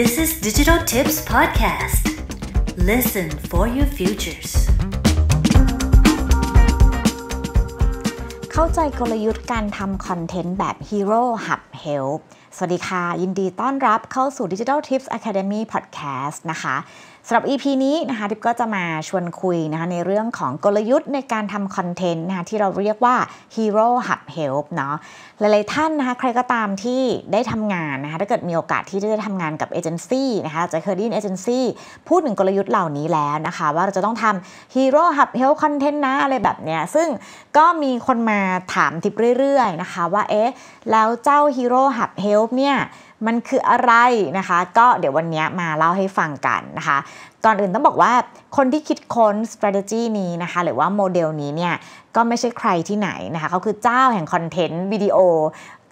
This is Digital Tips Podcast. Listen for your futures. เข้าใจกลยุทธ์การทำคอนเทนต์แบบ Hero Hub Help สวัสดีค่ะ ยินดีต้อนรับเข้าสู่ Digital Tips Academy Podcast นะคะสำหรับ EP นี้นะคะทิพก็จะมาชวนคุยนะคะในเรื่องของกลยุทธ์ในการทำคอนเทนต์นะคะที่เราเรียกว่า Hero Hub Help เนาะหลายๆท่านนะคะใครก็ตามที่ได้ทำงานนะคะถ้าเกิดมีโอกาสที่ได้ทำงานกับเอเจนซี่นะคะ จะเคยได้ยินเอเจนซี่พูดถึงกลยุทธ์เหล่านี้แล้วนะคะ ว่าเราจะต้องทำ Hero Hub Help Content นะอะไรแบบเนี้ยซึ่งก็มีคนมาถามทิพเรื่อยๆนะคะว่า เอ๊ะ แล้วเจ้า Hero Hub Help เนี่ยมันคืออะไรนะคะ ก็เดี๋ยววันนี้มาเล่าให้ฟังกันนะคะ ก่อนอื่นต้องบอกว่าคนที่คิดค้น strategy นี้นะคะ หรือว่าโมเดลนี้เนี่ยก็ไม่ใช่ใครที่ไหนนะคะเขาคือเจ้าแห่งคอนเทนต์วิดีโอ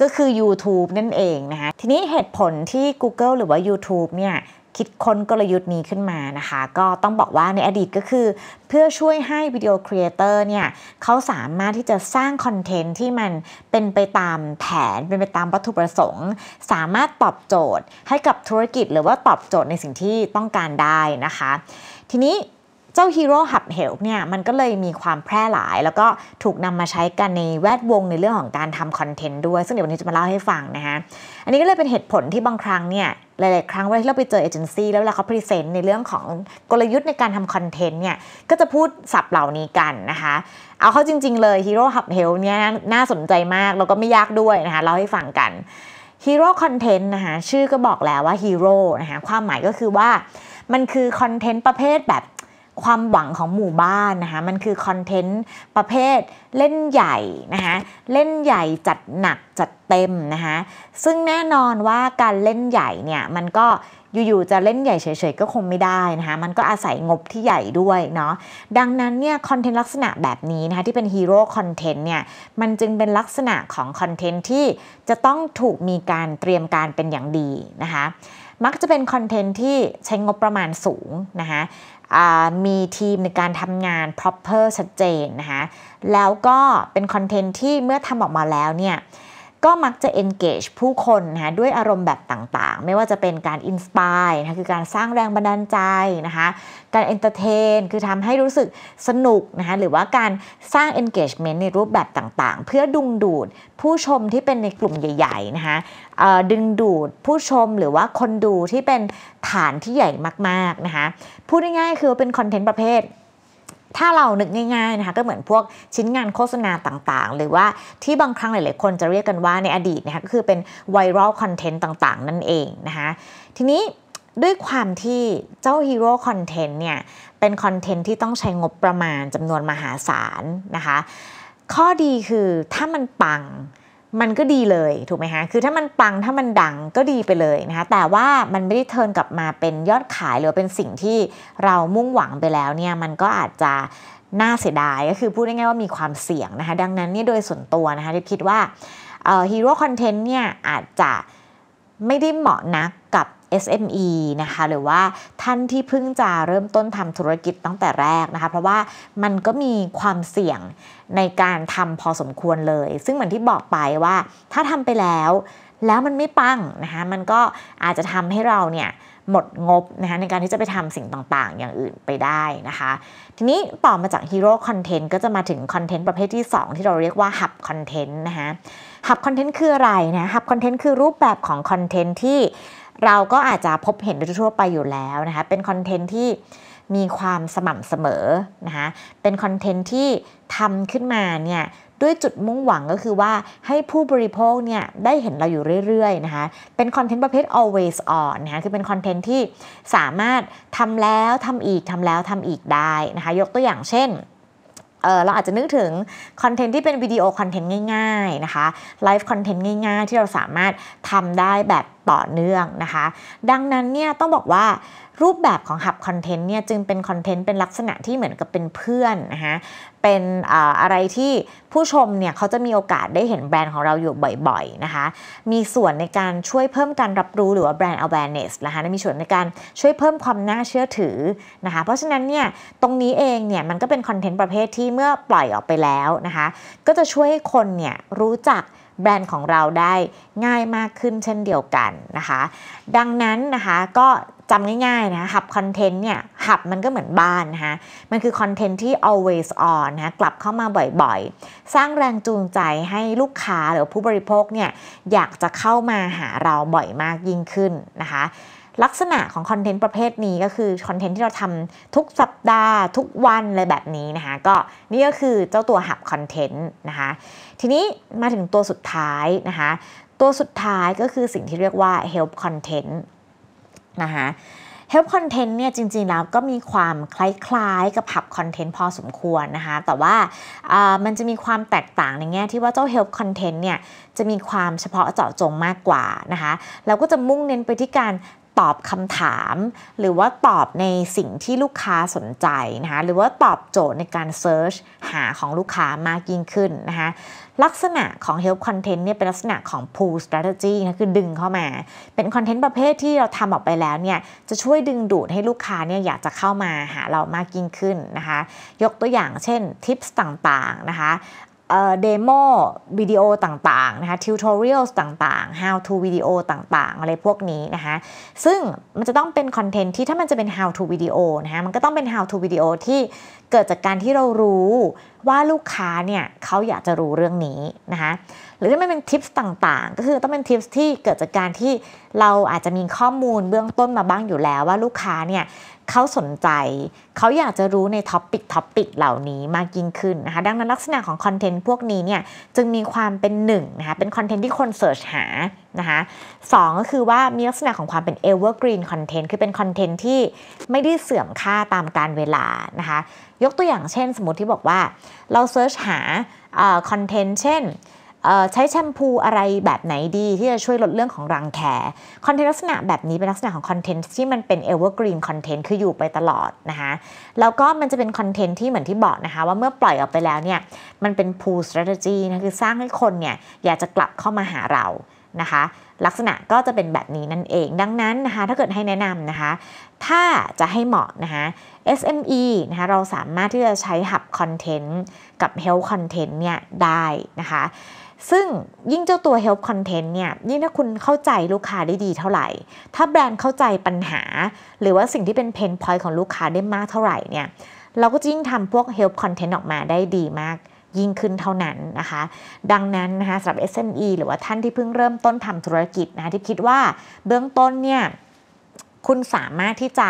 ก็คือ YouTube นั่นเองนะคะ ทีนี้เหตุผลที่ Google หรือว่า YouTube เนี่ยคิดค้นกลยุทธ์นี้ขึ้นมานะคะ ก็ต้องบอกว่าในอดีตก็คือ เพื่อช่วยให้วิดีโอครีเอเตอร์เนี่ย เขาสามารถที่จะสร้างคอนเทนต์ที่มันเป็นไปตามแผนเป็นไปตามวัตถุประสงค์ สามารถตอบโจทย์ให้กับธุรกิจหรือว่าตอบโจทย์ในสิ่งที่ต้องการได้นะคะ ทีนี้เจ้าฮีโร่หับเหวเนี่ยมันก็เลยมีความแพร่หลาย แล้วก็ถูกนำมาใช้กันในแวดวงในเรื่องของการทำคอนเทนต์ด้วย ซึ่งเดี๋ยววันนี้จะมาเล่าให้ฟังนะฮะอันนี้ก็เลยเป็นเหตุผลที่บางครั้งเนี่ยหลายๆ ครั้งเวลาที่เราไปเจอเอเจนซี่แล้วเวลาเขาพรีเซนต์ในเรื่องของกลยุทธ์ในการทำคอนเทนต์เนี่ยก็จะพูดสับเหล่านี้กันนะคะ เอาเข้าจริงๆเลยฮีโร่หับเหวเนี่ยน่าสนใจมากแล้วก็ไม่ยากด้วยนะคะเล่าให้ฟังกันฮีโร่คอนเทนต์นะคะชื่อก็บอกแล้วว่าฮีโร่นะคะความหมายก็คือว่ามันคือคอนเทนต์ประเภทแบบความหวังของหมู่บ้านนะคะมันคือคอนเทนต์ประเภทเล่นใหญ่นะคะเล่นใหญ่จัดหนักจัดเต็มนะคะซึ่งแน่นอนว่าการเล่นใหญ่เนี่ยมัน ก็อยู่ๆจะเล่นใหญ่เฉยๆก็คงไม่ได้นะคะมันก็อาศัยงบที่ใหญ่ด้วยเนาะดังนั้นเนี่ยคอนเทนต์ลักษณะแบบนี้นะคะที่เป็นฮีโร่คอนเทนต์เนี่ยมันจึงเป็นลักษณะของคอนเทนต์ที่จะต้องถูกมีการเตรียมการเป็นอย่างดีนะคะมักจะเป็นคอนเทนต์ที่ใช้งบประมาณสูงนะคะมีทีมในการทำงาน proper ชัดเจนนะคะแล้วก็เป็นคอนเทนต์ที่เมื่อทำออกมาแล้วเนี่ยก็มักจะ engage ผู้คนนะด้วยอารมณ์แบบต่าง ๆ ไม่ว่าจะเป็นการ inspire นะคือการสร้างแรงบันดาลใจนะคะ การ entertain คือทำให้รู้สึกสนุกนะคะหรือว่าการสร้าง engagement ในรูปแบบต่าง ๆ เพื่อดึงดูดผู้ชมที่เป็นในกลุ่มใหญ่ ๆ นะคะดึงดูดผู้ชมหรือว่าคนดูที่เป็นฐานที่ใหญ่มาก ๆ นะคะ พูดง่ายๆคือเป็นคอนเทนต์ประเภทถ้าเรานึกง่ายๆนะคะก็เหมือนพวกชิ้นงานโฆษณาต่างๆ หรือว่าที่บางครั้งหลาย ๆ คนจะเรียกกันว่าในอดีตนะคะก็คือเป็นไวรัลคอนเทนต์ต่าง ๆ นั่นเองนะคะทีนี้ด้วยความที่เจ้าฮีโร่คอนเทนต์เนี่ย เป็นคอนเทนต์ที่ต้องใช้งบประมาณจำนวนมหาศาลนะคะข้อดีคือถ้ามันปังมันก็ดีเลยถูกไหมฮะ คือถ้ามันปัง ถ้ามันดังก็ดีไปเลยนะคะแต่ว่ามันไม่ได้เทินกลับมาเป็นยอดขายหรือเป็นสิ่งที่เรามุ่งหวังไปแล้วเนี่ย มันก็อาจจะน่าเสียดายก็คือพูดง่ายๆว่ามีความเสี่ยงนะคะ ดังนั้นเนี่ยโดยส่วนตัวนะคะที่คิดว่าฮีโร่คอนเทนต์เนี่ย อาจจะไม่ได้เหมาะนักกับ SME นะคะหรือว่าท่านที่เพิ่งจะเริ่มต้นทำธุรกิจตั้งแต่แรกนะคะเพราะว่ามันก็มีความเสี่ยงในการทำพอสมควรเลย ซึ่งเหมือนที่บอกไปว่าถ้าทำไปแล้วแล้วมันไม่ปังนะคะมันก็อาจจะทำให้เราเนี่ยหมดงบนะคะในการที่จะไปทำสิ่งต่าง ๆ อย่างอื่นไปได้นะคะทีนี้ ต่อมาจากฮีโร่คอนเทนต์ก็จะมาถึงคอนเทนต์ประเภทที่ 2 ที่เราเรียกว่าหับคอนเทนต์นะคะหับคอนเทนต์คืออะไรนะหับคอนเทนต์คือรูปแบบของคอนเทนต์ที่เราก็อาจจะพบเห็นโดยทั่วไปอยู่แล้วนะคะเป็นคอนเทนต์ที่มีความสม่ำเสมอนะคะเป็นคอนเทนต์ที่ทำขึ้นมาเนี่ยด้วยจุดมุ่งหวังก็คือว่าให้ผู้บริโภคเนี่ยได้เห็นเราอยู่เรื่อยๆนะคะเป็นคอนเทนต์ประเภท always on นะคะคือเป็นคอนเทนต์ที่สามารถทำแล้วทำอีกทำแล้วทำอีกได้นะคะยกตัวอย่างเช่นเเราอาจจะนึกถึงคอนเทนต์ที่เป็นวิดีโอคอนเทนต์ง่ายๆนะคะไลฟ์คอนเทนต์ง่ายๆ ที่เราสามารถทำได้แบบต่อเนื่องนะคะดังนั้นเนี่ยต้องบอกว่ารูปแบบของหับคอนเทนต์เนี่ยจึงเป็นคอนเทนต์เป็นลักษณะที่เหมือนกับเป็นเพื่อนนะคะเป็นอะไรที่ผู้ชมเนี่ยเขาจะมีโอกาสได้เห็นแบรนด์ของเราอยู่บ่อยๆนะคะมีส่วนในการช่วยเพิ่มการรับรู้หรือว่าแบรนด์ awareness นะคะมีส่วนในการช่วยเพิ่มความน่าเชื่อถือนะคะเพราะฉะนั้นเนี่ยตรงนี้เองเนี่ยมันก็เป็นคอนเทนต์ประเภทที่เมื่อปล่อยออกไปแล้วนะคะก็จะช่วยให้คนเนี่ยรู้จักแบรนด์ของเราได้ง่ายมากขึ้นเช่นเดียวกันนะคะ ดังนั้นนะคะ ก็จำง่ายๆนะหับคอนเทนต์เนี่ยหับมันก็เหมือนบ้านนะคะมันคือคอนเทนต์ที่ always on นะกลับเข้ามาบ่อยๆ สร้างแรงจูงใจให้ลูกค้าหรือผู้บริโภคเนี่ยอยากจะเข้ามาหาเราบ่อยมากยิ่งขึ้นนะคะลักษณะของคอนเทนต์ประเภทนี้ก็คือคอนเทนต์ที่เราทำทุกสัปดาห์ ทุกวันเลยแบบนี้นะคะก็นี่ก็คือเจ้าตัวหับคอนเทนต์นะคะทีนี้มาถึงตัวสุดท้ายนะคะตัวสุดท้ายก็คือสิ่งที่เรียกว่า help content นะคะ help content เนี่ยจริงๆแล้วก็มีความคล้าย ๆ กับหับคอนเทนต์พอสมควรนะคะแต่ว่ามันจะมีความแตกต่างในแง่ที่ว่าเจ้า help content เนี่ยจะมีความเฉพาะเจาะจงมากกว่านะคะเราก็จะมุ่งเน้นไปที่การตอบคำถาม หรือว่าตอบในสิ่งที่ลูกค้าสนใจนะคะหรือว่าตอบโจทย์ในการเซิร์ชหาของลูกค้ามากยิ่งขึ้นนะคะลักษณะของ Help Content เนี่ยเป็นลักษณะของ Pull Strategy นะคือดึงเข้ามาเป็นคอนเทนต์ประเภทที่เราทำออกไปแล้วเนี่ยจะช่วยดึงดูดให้ลูกค้าเนี่ยอยากจะเข้ามาหาเรามากยิ่งขึ้นนะคะยกตัวอย่างเช่นทิปส์ต่างๆนะคะเดโมวิดีโอต่าง ๆ นะคะทิวทอเรียลต่างๆ how to วิดีโอต่าง ๆ อะไรพวกนี้นะคะ ซึ่งมันจะต้องเป็นคอนเทนต์ที่ถ้ามันจะเป็น how to วิดีโอนะคะ มันก็ต้องเป็น how to วิดีโอที่เกิดจากการที่เรารู้ว่าลูกค้าเนี่ยเขาอยากจะรู้เรื่องนี้นะคะหรือจะเป็นทิปส์ต่างๆ ก็คือต้องเป็นทิปส์ที่เกิดจากการที่เราอาจจะมีข้อมูลเบื้องต้นมาบ้างอยู่แล้ว ว่าลูกค้าเนี่ยเขาสนใจเขาอยากจะรู้ในท็อปปิกท็อปปิกเหล่านี้มากยิ่งขึ้นนะคะ ดังนั้นลักษณะของคอนเทนต์พวกนี้เนี่ย จึงมีความเป็นหนึ่งนะคะเป็นคอนเทนต์ที่คนเสิร์ชหานะคะสก็คือว่ามีลักษณะของความเป็นเเอวอร์กรีนคอนเทนต์คือเป็นคอนเทนต์ที่ไม่ได้เสื่อมค่าตามการเวลานะคะยกตัวอย่างเช่นสมมติที่บอกว่าเราเซิร์ชหาคอนเทนต์เช่น ใช้แชมพูอะไรแบบไหนดีที่จะช่วยลดเรื่องของรังแคคอนเทนต์ลักษณะแบบนี้เป็นลักษณะของคอนเทนต์ที่มันเป็นเอเวอร์กรีนคอนเทนต์คืออยู่ไปตลอดนะคะแล้วก็มันจะเป็นคอนเทนต์ที่เหมือนที่บอกนะคะว่าเมื่อปล่อยออกไปแล้วเนี่ย มันเป็น pull strategy นะคือสร้างให้คนเนี่ยอยากจะกลับเข้ามาหาเรานะคะลักษณะก็จะเป็นแบบนี้นั่นเองดังนั้นนะคะถ้าเกิดให้แนะนำนะคะถ้าจะให้เหมาะนะคะ SME นะคะเราสามารถที่จะใช้หับคอนเทนต์กับ Health Content เนี่ยได้นะคะซึ่งยิ่งเจ้าตัว h e l ค content เนี่ยยิ่งถ้าคุณเข้าใจลูกค้าได้ดีเท่าไหร่ ถ้าแบรนด์เข้าใจปัญหา หรือว่าสิ่งที่เป็นเพนพอยต์ของลูกค้าได้มากเท่าไหร่เนี่ยเราก็ยิ่งทำพวก h e l ค content ออกมาได้ดีมากยิ่งขึ้นเท่านั้นนะคะ ดังนั้นนะคะสำหรับ SME หรือว่าท่านที่เพิ่งเริ่มต้นทำธุรกิจนะที่คิดว่าเบื้องต้นเนี่ย คุณสามารถที่จะ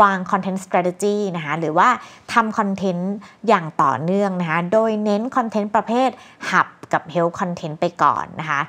วาง Content Strategy นะคะ หรือว่าทำคอนเทนต์อย่างต่อเนื่องนะคะ โดยเน้นคอนเทนต์ประเภทหับกับ Health Content ไปก่อนนะคะ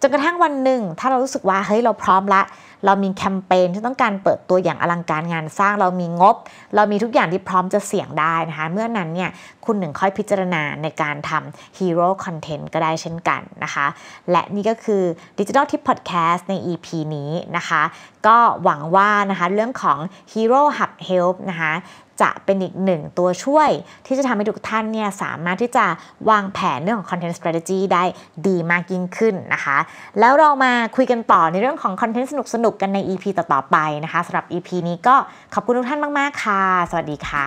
จนกระทั่งวันหนึ่งถ้าเรารู้สึกว่า เฮ้ยเราพร้อมละเรามีแคมเปญที่ต้องการเปิดตัวอย่างอลังการงานสร้างเรามีงบ เรามีทุกอย่างที่พร้อมจะเสี่ยงได้นะคะ เมื่อนั้นเนี่ยคุณหนึ่งค่อยพิจารณาในการทำฮีโร่คอนเทนต์ก็ได้เช่นกันนะคะ และนี่ก็คือ Digital Tip Podcast ใน EP นี้นะคะ ก็หวังว่านะคะ เรื่องของ Hero Hub Help นะคะจะเป็นอีกหนึ่งตัวช่วยที่จะทำให้ทุกท่านเนี่ย สามารถที่จะวางแผนเรื่องของ Content Strategy ได้ดีมากยิ่งขึ้นนะคะ แล้วเรามาคุยกันต่อในเรื่องของคอนเทนต์สนุกๆกันใน EP ต่อๆไปนะคะสำหรับ EP นี้ก็ขอบคุณทุกท่านมากๆค่ะ สวัสดีค่ะ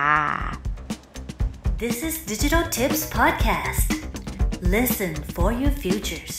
This is Digital Tips Podcast Listen for your futures